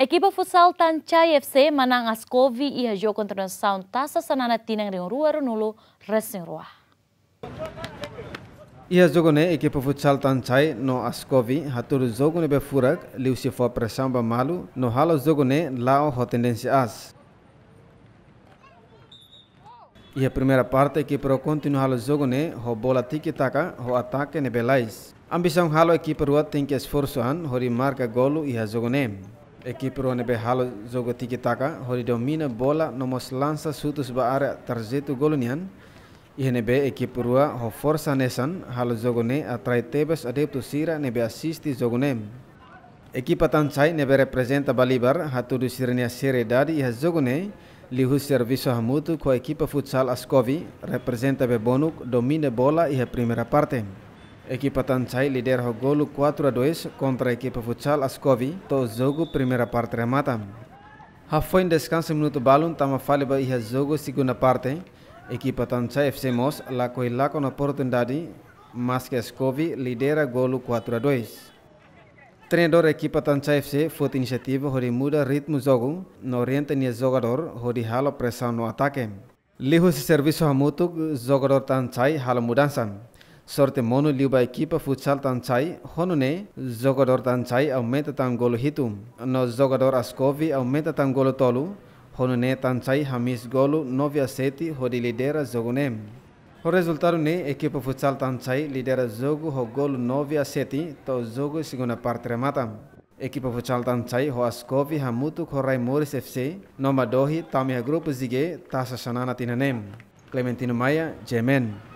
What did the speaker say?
Equipa futsal Tancai FC manang Askovi e a jogo contra a Taça Sananatina em Rua Runulo, Resenroa. Ia jogone equipa futsal Tancai no Askovi hatur jogone be furak liusi fo pressão ba malu no halo jogone lao ho tendência as. E a parte que pro continua halo jogone ho bola tiki taka ho atake ne belais. Ambição halo equipa rua tem que esforço han hori marca golo e jogone ekipro nebe halo zogo tiki taka hori bola nomos lansa sutus ba área tarjeto golonian ihene be ekipro ho força nesan halo jogo ne atrai tebes adepto sira nebe assisti jogo ne ekipa tansai nebe representa balibar hatudu sirenia seriedade e jogo ne lihu serviço hamutu com Ekipa futsal askovi representa bonuk domine bola e primera parte Equipa Tanchai lidera o golo 4 a 2 contra a equipa Futsal Ascovi, to jogo primeira parte remata. Hafoin foi descanso minuto balão, tama faliba e jogo segunda parte. Equipa Tanchai FC Mos lako coi lá com a oportunidade, mas que Ascovi lidera golo 4 a 2. Treinador equipa Tanchai FC foi iniciativa hori muda ritmo jogo, no orienta ni jogador hori halo pressão no ataque. Lihu serviço hamutuk jogador Tanchai halo mudança sorte monu liubai kipa futsal tanchai honune jogador tanchai au meta tam golo hitum no jogador askovi au meta tam golo tolu honune tanchai hamis golu novia seti hodi lidera zogunem. Ho resultado ne equipo futsal tanchai lidera zogu ho golu novia seti to jogo segunda parte remata equipo futsal tanchai ho askovi hamutu khorai moris fc noma dohi tamia grupo zige tasa sanana tinanem Clementino Maia, Jemen.